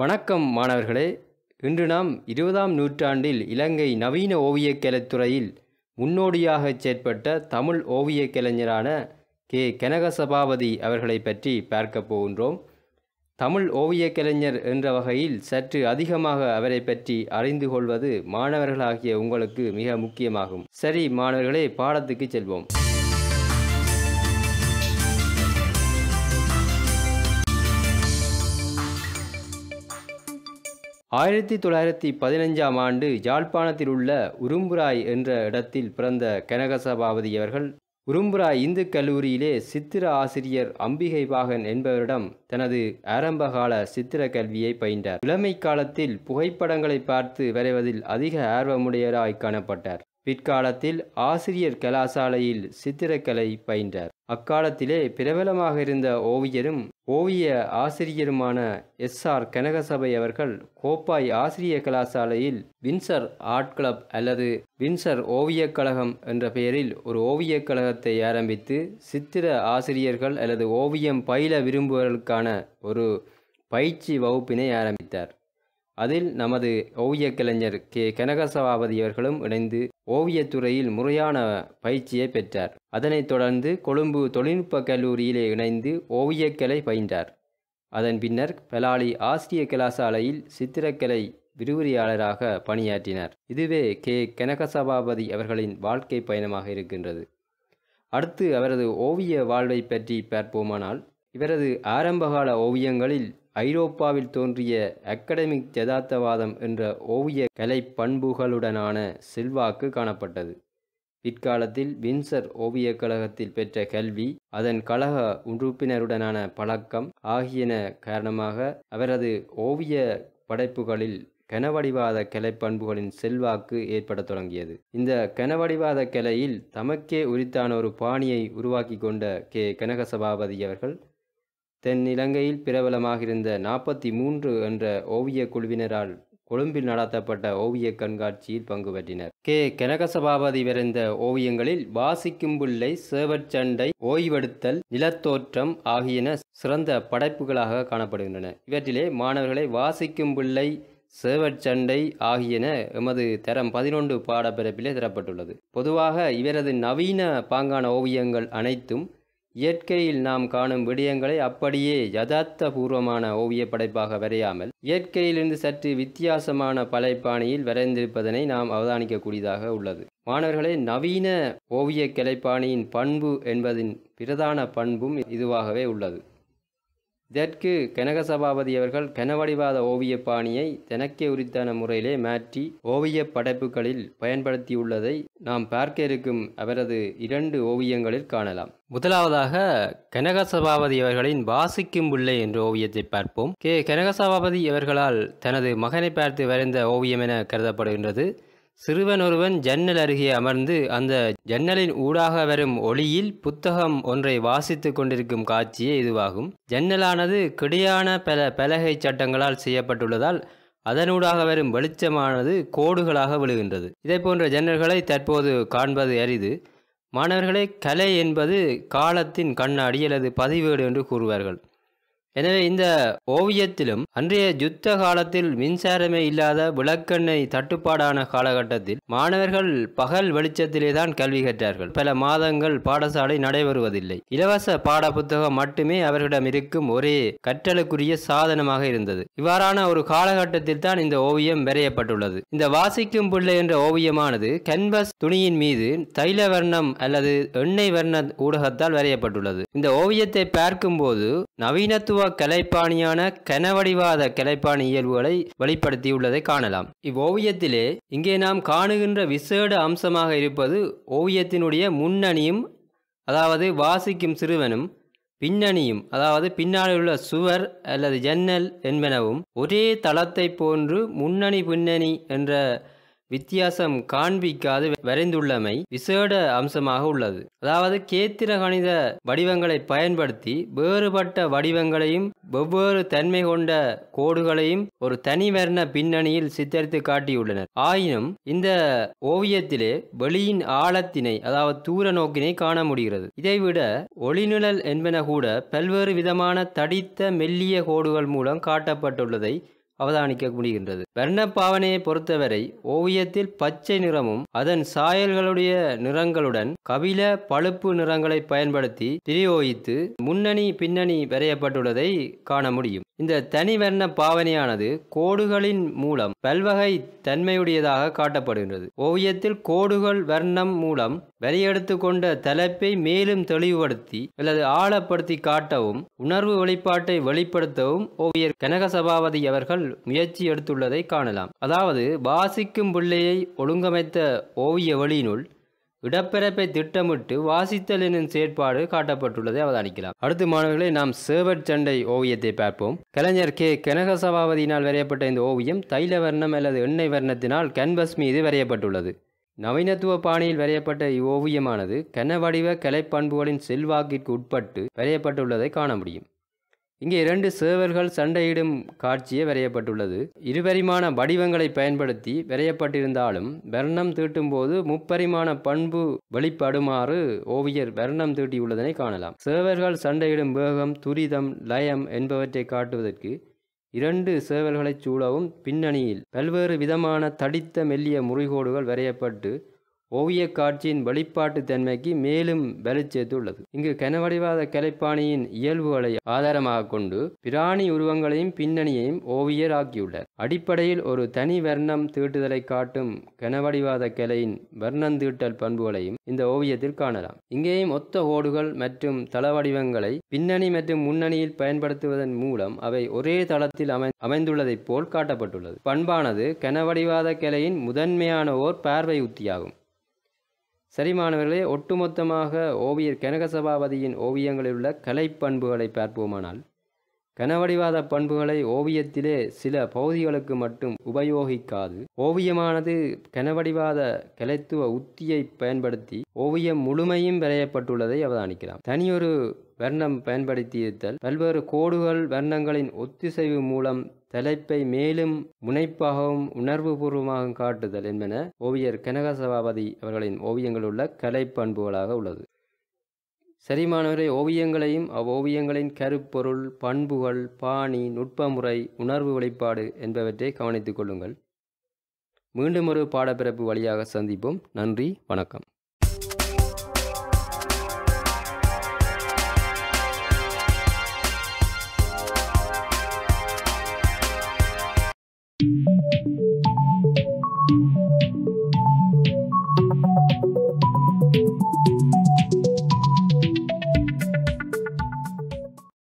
வணக்கம் மாணவர்களே இன்று நாம் இருபதாம் நூற்றாண்டில் இலங்கை நவீன ஓவியக் கலைத்துறையில் முன்னோடியாக செயற்பட்ட தமிழ் ஓவியக் கலைஞரான கே கனகசபாபதி அவர்களை பற்றி பார்க்கப் போகின்றோம் தமிழ் ஓவியக் கலைஞர் என்ற வகையில் சற்று அதிகமாக அவரை பற்றி அறிந்து கொள்வது மாணவர்களாகிய உங்களுக்கு மிக முக்கியமாகும் சரி மாணவர்களே பாடத்துக்கு செல்வோம் ஆயிரத்தி தொள்ளாயிரத்தி பதினைஞ்சாம் ஆண்டு யாழ்ப்பாணத்தில் உள்ள உரும்புராய் என்ற இடத்தில் பிறந்த கனகசபாபதி அவர்கள் உரும்புராய் இந்து கல்லூரியிலே சித்திர ஆசிரியர் அம்பிகை பாகன் என்பவரிடம் தனது ஆரம்பகால சித்திர கல்வியை பயின்றார் இளமை காலத்தில் புகைப்படங்களை பார்த்து வரைவதில் அதிக ஆர்வமுடையராய் காணப்பட்டார் பிற்காலத்தில் ஆசிரியர் கலாசாலையில் சித்திரக்கலை பயின்றார் அக்காலத்திலே பிரபலமாக இருந்த ஓவியரும் ஓவிய ஆசிரியருமான எஸ் ஆர் கனகசபை அவர்கள் கோப்பாய் ஆசிரிய கலாசாலையில் வின்சர் ஆர்ட் கிளப் அல்லது வின்சர் ஓவியக் கழகம் என்ற பெயரில் ஒரு ஓவியக் கழகத்தை ஆரம்பித்து சித்திர ஆசிரியர்கள் அல்லது ஓவியம் பயில விரும்புவர்களுக்கான ஒரு பயிற்சி வகுப்பினை ஆரம்பித்தார் அதில் நமது ஓவிய கலைஞர் கே கனகசபாபதி அவர்களும் இணைந்து ஓவியத்துறையில் முறையான பயிற்சியை பெற்றார் அதனைத் தொடர்ந்து கொழும்பு தொழில்நுட்ப கல்லூரியிலே இணைந்து ஓவியக்கலை பயின்றார் அதன் பின்னர் பலாலி ஆசிரிய கலாசாலையில் சித்திரக்கலை விரிவுரையாளராக பணியாற்றினார் இதுவே கே கனகசபாபதி அவர்களின் வாழ்க்கை பயணமாக இருக்கின்றது அடுத்து அவரது ஓவிய வாழ்வை பற்றி பார்ப்போமானால் இவரது ஆரம்பகால ஓவியங்களில் ஐரோப்பாவில் தோன்றிய அகடமிக் ஜதார்த்தவாதம் என்ற ஓவிய கலை பண்புகளுடனான செல்வாக்கு காணப்பட்டது பிற்காலத்தில் வின்சர் ஓவியக் கழகத்தில் பெற்ற கல்வி அதன் கழக உறுப்பினருடனான பழக்கம் ஆகியன காரணமாக அவரது ஓவிய படைப்புகளில் கனவடிவாத கிளை பண்புகளின் செல்வாக்கு ஏற்பட தொடங்கியது இந்த கனவடிவாத கிளையில் தமக்கே உரித்தான ஒரு பாணியை உருவாக்கி கொண்ட கே கனகசபாபதி அவர்கள் தென்னிலங்கையில் பிரபலமாகிருந்த பிரபலமாக இருந்த நாற்பத்தி மூன்று என்ற ஓவிய குழுவினரால் கொழும்பில் நடத்தப்பட்ட ஓவிய கண்காட்சியில் பங்கு பெற்றினர் கே கனகசபாபதி விரைந்த ஓவியங்களில் வாசிக்கும் பிள்ளை சேவற்சண்டை ஓய்வெடுத்தல் நிலத்தோற்றம் ஆகியன சிறந்த படைப்புகளாக காணப்படுகின்றன இவற்றிலே மாணவர்களை வாசிக்கும் பிள்ளை சேவற்சண்டை ஆகியன எமது தரம் பதினொன்று பாடப்பிறப்பிலே தரப்பட்டுள்ளது பொதுவாக இவரது நவீன பாங்கான ஓவியங்கள் அனைத்தும் இயற்கையில் நாம் காணும் விடயங்களை அப்படியே யதார்த்த பூர்வமான ஓவிய படைப்பாக வரையாமல் இயற்கையிலிருந்து சற்று வித்தியாசமான பலைப்பாணியில் வரைந்திருப்பதனை நாம் அவதானிக்கக்கூடியதாக உள்ளது மாணவர்களே நவீன ஓவிய கிளைப்பாணியின் பண்பு என்பதின் பிரதான பண்பும் இதுவாகவே உள்ளது இதற்கு கனகசபாபதி அவர்கள் கனவடிவாத ஓவிய பாணியை தனக்கே உரித்தான முறையிலே மாற்றி ஓவிய படைப்புகளில் பயன்படுத்தியுள்ளதை நாம் பார்க்க இருக்கும் அவரது இரண்டு ஓவியங்களில் காணலாம் முதலாவதாக கனகசபாபதி அவர்களின் வாசிக்கும் பிள்ளை என்ற ஓவியத்தை பார்ப்போம் கே கனகசபாபதி அவர்களால் தனது மகனை பார்த்து வரைந்த ஓவியம் என கருதப்படுகின்றது சிறுவனொருவன் ஜன்னல் அருகே அமர்ந்து அந்த ஜன்னலின் ஊடாக வரும் ஒளியில் புத்தகம் ஒன்றை வாசித்து கொண்டிருக்கும் காட்சியே இதுவாகும் ஜன்னலானது கிடையான பல பலகை சட்டங்களால் செய்யப்பட்டுள்ளதால் அதனூடாக வரும் வெளிச்சமானது கோடுகளாக விழுகின்றது இதை போன்ற ஜன்னல்களை தற்போது காண்பது அரிது மாணவர்களே கலை என்பது காலத்தின் கண்ணாடி அல்லது பதிவேடு என்று கூறுவார்கள் எனவே இந்த ஓவியத்திலும் அன்றைய யுத்த காலத்தில் மின்சாரமே இல்லாத விளக்கெண்ணெய் தட்டுப்பாடான காலகட்டத்தில் மாணவர்கள் பகல் வெளிச்சத்திலே தான் கல்வி கற்றார்கள் பல மாதங்கள் பாடசாலை நடைபெறுவதில்லை இலவச பாட புத்தகம் மட்டுமே அவர்களிடம் இருக்கும் ஒரே கற்றலுக்குரிய சாதனமாக இருந்தது இவ்வாறான ஒரு காலகட்டத்தில் தான் இந்த ஓவியம் வரையப்பட்டுள்ளது இந்த வாசிக்கும் பிள்ளை என்ற ஓவியமானது கன்வஸ் துணியின் மீது தைல வர்ணம் அல்லது எண்ணெய் வர்ண ஊடகத்தால் வரையப்பட்டுள்ளது இந்த ஓவியத்தை பார்க்கும்போது நவீனத்துவ தத்துவ கலைப்பாணியான கனவடிவாத கலைப்பாணி இயல்புகளை வெளிப்படுத்தியுள்ளதை காணலாம் இவ்வோவியத்திலே இங்கே நாம் காணுகின்ற விசேட அம்சமாக இருப்பது ஓவியத்தினுடைய முன்னணியும் அதாவது வாசிக்கும் சிறுவனும் பின்னணியும் அதாவது பின்னாளில் உள்ள சுவர் அல்லது ஜன்னல் என்பனவும் ஒரே தளத்தை போன்று முன்னணி பின்னணி என்ற வித்தியாசம் காண்பிக்காது வரைந்துள்ளமை விசேட அம்சமாக உள்ளது அதாவது கேத்திர கணித வடிவங்களை பயன்படுத்தி வேறுபட்ட வடிவங்களையும் வெவ்வேறு தன்மை கொண்ட கோடுகளையும் ஒரு தனிவர்ண பின்னணியில் சித்தரித்து காட்டியுள்ளனர் ஆயினும் இந்த ஓவியத்திலே வெளியின் ஆழத்தினை அதாவது தூர நோக்கினை காண முடிகிறது இதைவிட ஒளிநிழல் என்பன கூட பல்வேறு விதமான தடித்த மெல்லிய கோடுகள் மூலம் காட்டப்பட்டுள்ளதை அவதானிக்க முடிகின்றது வர்ண பாவனையை பொறுத்தவரை ஓவியத்தில் பச்சை நிறமும் அதன் சாயல்களுடைய நிறங்களுடன் கபில பழுப்பு நிறங்களை பயன்படுத்தி திரியோகித்து முன்னணி பின்னணி வரையப்பட்டுள்ளதை காண முடியும் இந்த தனிவர்ண பாவனையானது கோடுகளின் மூலம் பல்வகை தன்மையுடையதாக காட்டப்படுகின்றது ஓவியத்தில் கோடுகள் வர்ணம் மூலம் வரையெடுத்து கொண்ட தலைப்பை மேலும் தெளிவுபடுத்தி அல்லது ஆழப்படுத்தி காட்டவும் உணர்வு வெளிப்பாட்டை வெளிப்படுத்தவும் ஓவியர் கனகசபாவதி அவர்கள் முயற்சி எடுத்துள்ளதை காணலாம் அதாவது வாசிக்கும் பிள்ளையை ஒழுங்கமைத்த ஓவிய வழியினுள் இடப்பெறப்பை திட்டமிட்டு வாசித்தல் என்னும் செயற்பாடு காட்டப்பட்டுள்ளதை அவதானிக்கலாம் அடுத்து மாணவர்களை நாம் சேவற் சண்டை ஓவியத்தை பார்ப்போம் கலைஞர் கே கனகசபாவதியினால் வரையப்பட்ட இந்த ஓவியம் தைல வர்ணம் அல்லது எண்ணெய் வர்ணத்தினால் கேன்வஸ் மீது வரையப்பட்டுள்ளது நவீனத்துவ பாணியில் வரையப்பட்ட இவ்வோவியமானது கனவடிவ கலைப்பண்புகளின் செல்வாக்கிற்கு உட்பட்டு வரையப்பட்டுள்ளதை காண முடியும் இங்கே இரண்டு சேவர்கள் சண்டையிடும் காட்சியே வரையப்பட்டுள்ளது இருபரிமாண வடிவங்களை பயன்படுத்தி வரையப்பட்டிருந்தாலும் வர்ணம் தீட்டும்போது முப்பரிமாண பண்பு வெளிப்படுமாறு ஓவியர் வர்ணம் தீட்டியுள்ளதனை காணலாம் சேவர்கள் சண்டையிடும் வேகம் துரிதம் லயம் என்பவற்றை காட்டுவதற்கு இரண்டு சேவல்களைச் சூழவும் பின்னணியில் பல்வேறு விதமான தடித்த மெல்லிய முறிகோடுகள் வரையப்பட்டு ஓவியக் காட்சியின் வழிபாட்டு தன்மைக்கு மேலும் வலு இங்கு கனவடிவாத கலைப்பாணியின் இயல்புகளை ஆதாரமாக கொண்டு பிராணி உருவங்களையும் பின்னணியையும் ஓவியர் ஆக்கியுள்ளார் அடிப்படையில் ஒரு தனி வர்ணம் தீட்டுதலை காட்டும் கனவடிவாத கலையின் வர்ணம் தீட்டல் பண்புகளையும் இந்த ஓவியத்தில் காணலாம் இங்கேயும் ஒத்த ஓடுகள் மற்றும் தளவடிவங்களை பின்னணி மற்றும் முன்னணியில் பயன்படுத்துவதன் மூலம் அவை ஒரே தளத்தில் அமை அமைந்துள்ளதைப் போல் காட்டப்பட்டுள்ளது பண்பானது கனவடிவாத கலையின் முதன்மையான ஓர் பார்வை உத்தியாகும் சரி மாணவர்களே ஒட்டுமொத்தமாக ஓவியர் கனகசபாபதியின் ஓவியங்களில் உள்ள கலை பண்புகளை பார்ப்போமானால் கனவடிவாத பண்புகளை ஓவியத்திலே சில பகுதிகளுக்கு மட்டும் உபயோகிக்காது ஓவியமானது கனவடிவாத கலைத்துவ உத்தியை பயன்படுத்தி ஓவியம் முழுமையும் வரையப்பட்டுள்ளதை அவதானிக்கலாம் தனியொரு வர்ணம் பயன்படுத்தியிருத்தல் பல்வேறு கோடுகள் வர்ணங்களின் ஒத்திசைவு மூலம் தலைப்பை மேலும் முனைப்பாகவும் உணர்வுபூர்வமாகவும் காட்டுதல் என்பன ஓவியர் கனகசபாபதி அவர்களின் ஓவியங்கள் உள்ள கலை பண்புகளாக உள்ளது சரிமானவரை ஓவியங்களையும் அவ்வோவியங்களின் கருப்பொருள் பண்புகள் பாணி நுட்பமுறை உணர்வு வெளிப்பாடு என்பவற்றை கவனித்துக் கொள்ளுங்கள் மீண்டும் ஒரு பாடப்பிறப்பு வழியாக சந்திப்போம் நன்றி வணக்கம் you